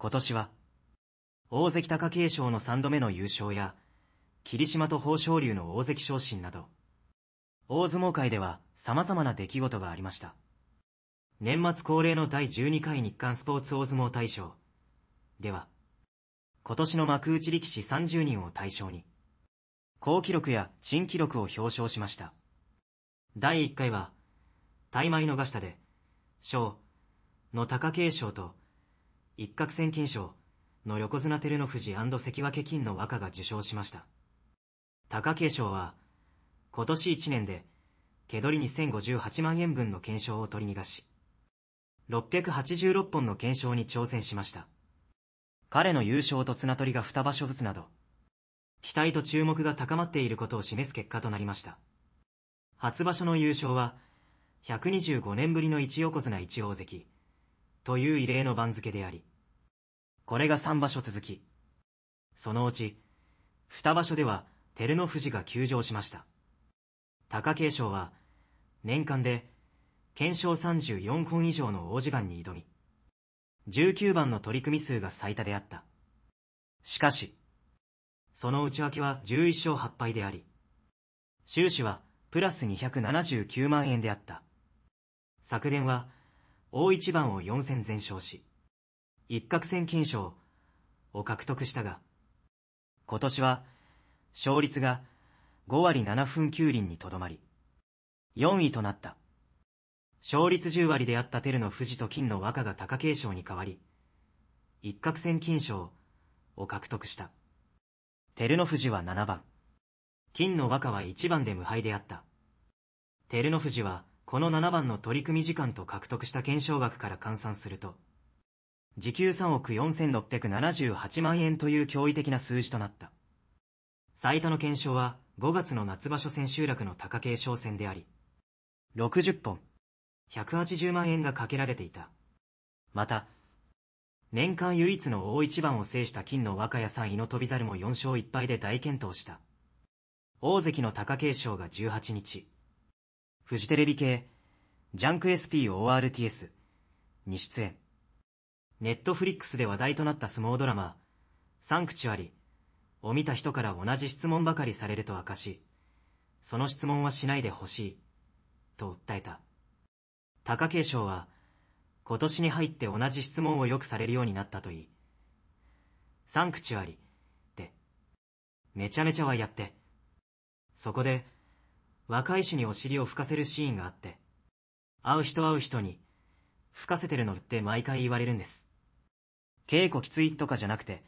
今年は、大関貴景勝の三度目の優勝や、霧島と豊昇龍の大関昇進など、大相撲界では様々な出来事がありました。年末恒例の第12回日刊スポーツ大相撲大賞。では、今年の幕内力士30人を対象に、高記録や新記録を表彰しました。第1回は、大米のがしたで、賞の貴景勝と一攫千金賞の横綱照ノ富士関脇金の和歌が受賞しました。貴景勝は、今年1年で、毛取りに1058万円分の検証を取り逃がし、686本の検証に挑戦しました。彼の優勝と綱取りが2場所ずつなど、期待と注目が高まっていることを示す結果となりました。初場所の優勝は、125年ぶりの一横綱一大関、という異例の番付であり、これが3場所続き、そのうち、2場所では照ノ富士が休場しました。貴景勝は、年間で、検証34本以上の大地間に挑み、19番の取り組み数が最多であった。しかし、その内訳は11勝8敗であり、収支はプラス279万円であった。昨年は大一番を四戦全勝し、一攫戦金賞を獲得したが、今年は勝率が5割7分9厘にとどまり、4位となった。勝率10割であった照の富士と金の若が貴景勝に代わり、一攫戦金賞を獲得した。照ノ富士は7番。金の若は1番で無敗であった。照ノ富士は、この7番の取り組み時間と獲得した検証額から換算すると、時給3億4678万円という驚異的な数字となった。最多の検証は5月の夏場所千秋楽の貴景勝戦であり、60本、180万円がかけられていた。また、年間唯一の大一番を制した金の若谷さん井の飛猿も4勝1敗で大健闘した。大関の貴景勝が18日、フジテレビ系、ジャンク SPORTS に出演。ネットフリックスで話題となった相撲ドラマ、サンクチュアリを見た人から同じ質問ばかりされると明かし、その質問はしないでほしい、と訴えた。貴景勝は、今年に入って同じ質問をよくされるようになったといい、サンクチュアリって、めちゃめちゃはやって、そこで、若い種にお尻を吹かせるシーンがあって、会う人会う人に、吹かせてるのって毎回言われるんです。稽古きついとかじゃなくて、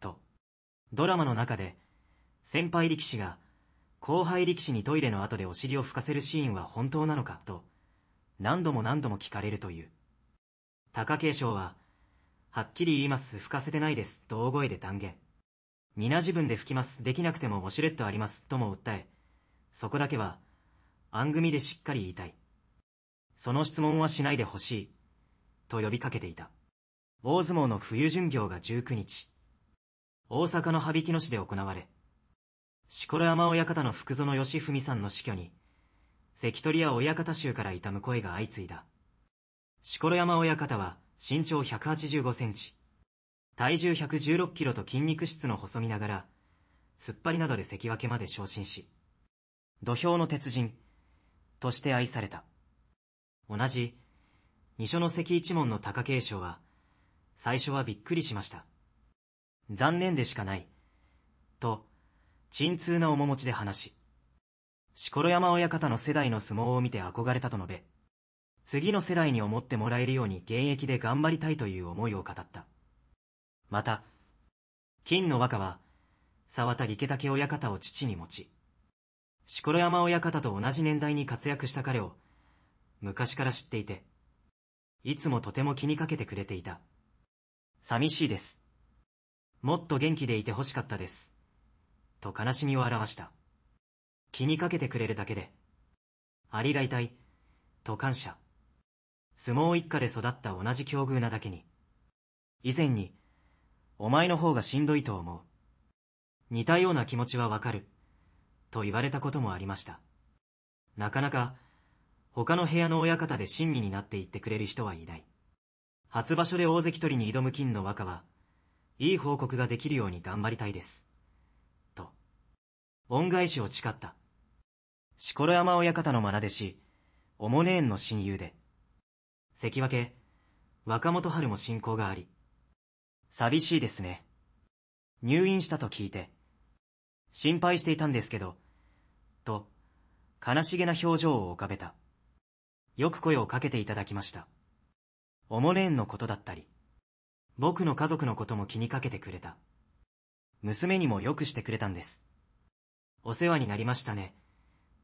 と、ドラマの中で、先輩力士が、後輩力士にトイレの後でお尻を吹かせるシーンは本当なのかと、何度も何度も聞かれるという。貴景勝は、はっきり言います、吹かせてないです、と大声で断言。皆自分で吹きます、できなくてもウォシュレットあります、とも訴え、そこだけは、番組でしっかり言いたい。その質問はしないでほしい。と呼びかけていた。大相撲の冬巡業が19日、大阪の羽曳野市で行われ、しこ山親方の福園義文さんの死去に、関取や親方衆から痛む声が相次いだ。しこ山親方は身長185センチ、体重116キロと筋肉質の細身ながら、すっぱりなどで関脇まで昇進し、土俵の鉄人として愛された。同じ、二所の関一門の貴景勝は、最初はびっくりしました。残念でしかない。と、沈痛な面持ちで話し、ろ山親方の世代の相撲を見て憧れたと述べ、次の世代に思ってもらえるように現役で頑張りたいという思いを語った。また、金の和歌は、沢田池竹親方を父に持ち、錣山親方と同じ年代に活躍した彼を、昔から知っていて、いつもとても気にかけてくれていた。寂しいです。もっと元気でいて欲しかったです。と悲しみを表した。気にかけてくれるだけで、ありがたい、と感謝。相撲一家で育った同じ境遇なだけに、以前に、お前の方がしんどいと思う。似たような気持ちはわかる。と言われたこともありました。なかなか、他の部屋の親方で親身になって言ってくれる人はいない。初場所で大関取りに挑む金の若は、いい報告ができるように頑張りたいです。と、恩返しを誓った。しころ山親方の愛弟子、おもねえんの親友で、関脇、若元春も信仰があり、寂しいですね。入院したと聞いて、心配していたんですけど、と、悲しげな表情を浮かべた。よく声をかけていただきました。おもれんのことだったり、僕の家族のことも気にかけてくれた。娘にもよくしてくれたんです。お世話になりましたね。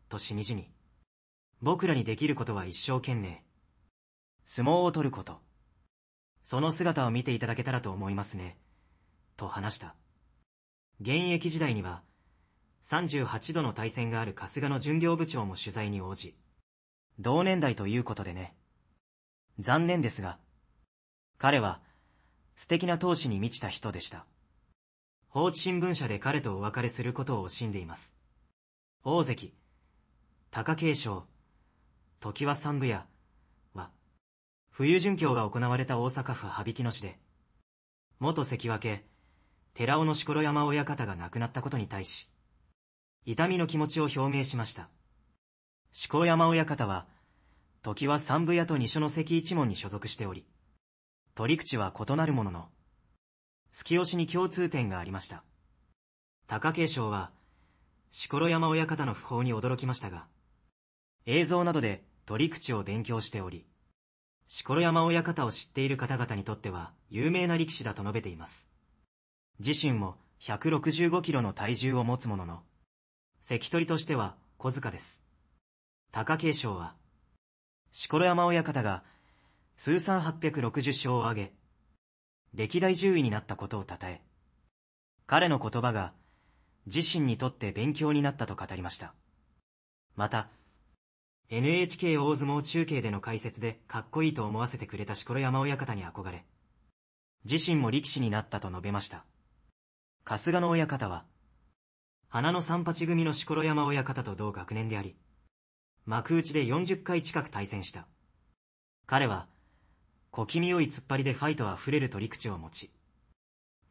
としみじみ。僕らにできることは一生懸命。相撲を取ること。その姿を見ていただけたらと思いますね。と話した。現役時代には、38度の対戦がある春日の巡業部長も取材に応じ、同年代ということでね。残念ですが、彼は素敵な闘志に満ちた人でした。放置新聞社で彼とお別れすることを惜しんでいます。大関、貴景勝、時は三部屋、は、冬巡教が行われた大阪府羽曳野市で、元関脇、寺尾の錣山親方が亡くなったことに対し、痛みの気持ちを表明しました。志考山親方は、時は三部屋と二所の関一門に所属しており、取り口は異なるものの、月しに共通点がありました。貴景勝は、しこ山親方の訃報に驚きましたが、映像などで取り口を勉強しており、志こ山親方を知っている方々にとっては有名な力士だと述べています。自身も165キロの体重を持つものの、関取としては小塚です。貴景勝は、錣山親方が通算860勝を挙げ、歴代10位になったことを称え、彼の言葉が自身にとって勉強になったと語りました。また、NHK 大相撲中継での解説でかっこいいと思わせてくれた錣山親方に憧れ、自身も力士になったと述べました。春日野親方は、花の三八組の四こ山親方と同学年であり、幕内で40回近く対戦した。彼は、小気味良い突っ張りでファイト溢れる取り口を持ち、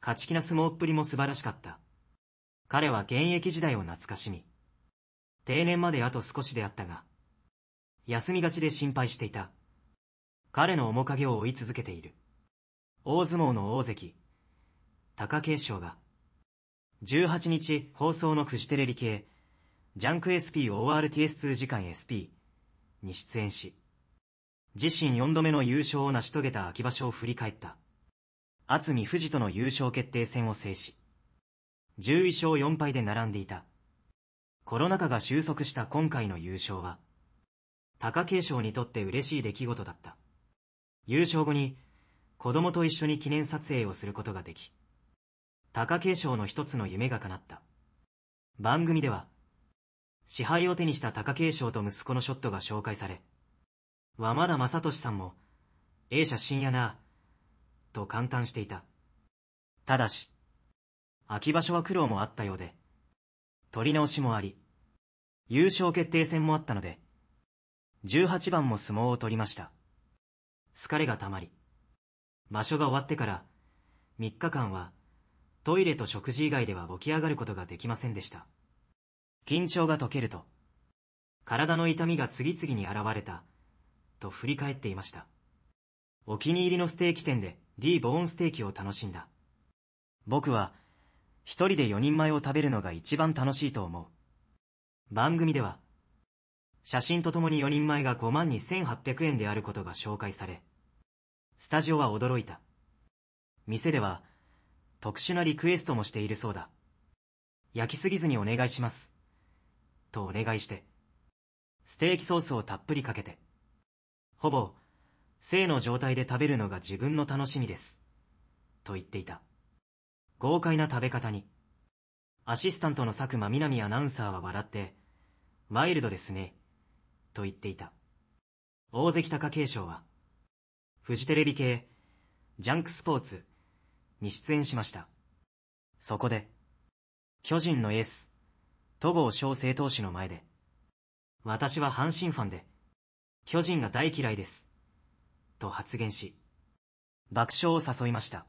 勝ち気な相撲っぷりも素晴らしかった。彼は現役時代を懐かしみ、定年まであと少しであったが、休みがちで心配していた。彼の面影を追い続けている。大相撲の大関、貴景勝が、18日放送のフジテレリ系、ジャンク SPORTS2 時間 SP に出演し、自身4度目の優勝を成し遂げた秋場所を振り返った。厚見富士との優勝決定戦を制し、11勝4敗で並んでいた。コロナ禍が収束した今回の優勝は、貴景勝にとって嬉しい出来事だった。優勝後に、子供と一緒に記念撮影をすることができ、貴景勝の一つの夢が叶った。番組では、支配を手にした貴景勝と息子のショットが紹介され、和まだ正俊さんも、A 写真やな、と感嘆していた。ただし、秋場所は苦労もあったようで、取り直しもあり、優勝決定戦もあったので、18番も相撲を取りました。疲れが溜まり、場所が終わってから、3日間は、トイレと食事以外では起き上がることができませんでした。緊張が解けると、体の痛みが次々に現れた、と振り返っていました。お気に入りのステーキ店で D ボーンステーキを楽しんだ。僕は、一人で4人前を食べるのが一番楽しいと思う。番組では、写真とともに4人前が5万2800円であることが紹介され、スタジオは驚いた。店では、特殊なリクエストもしているそうだ。焼きすぎずにお願いします。とお願いして、ステーキソースをたっぷりかけて、ほぼ、生の状態で食べるのが自分の楽しみです。と言っていた。豪快な食べ方に、アシスタントの佐久間南アナウンサーは笑って、マイルドですね、と言っていた。大関貴景勝は、フジテレビ系、ジャンクスポーツ、に出演しました。そこで、巨人のエース、戸郷翔征投手の前で、私は阪神ファンで、巨人が大嫌いです。と発言し、爆笑を誘いました。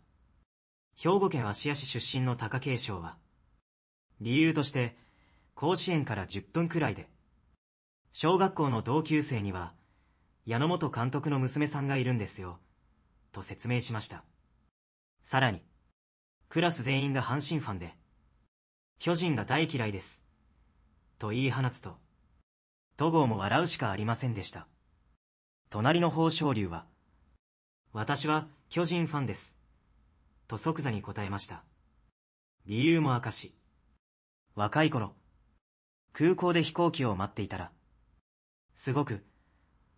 兵庫県芦屋市出身の貴景勝は、理由として、甲子園から10分くらいで、小学校の同級生には、矢野元監督の娘さんがいるんですよ、と説明しました。さらに、クラス全員が阪神ファンで、巨人が大嫌いです。と言い放つと、戸郷も笑うしかありませんでした。隣の豊昇龍は、私は巨人ファンです。と即座に答えました。理由も明かし、若い頃、空港で飛行機を待っていたら、すごく、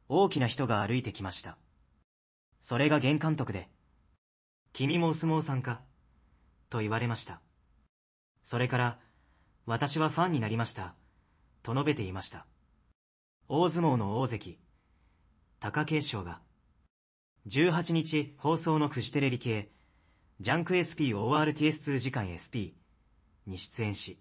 大きな人が歩いてきました。それが玄監督で、君もお相撲さんかと言われました。それから、私はファンになりました。と述べていました。大相撲の大関、貴景勝が、18日放送のフジテレビ系、ジャンク SP-ORTS2 時間 SP に出演し、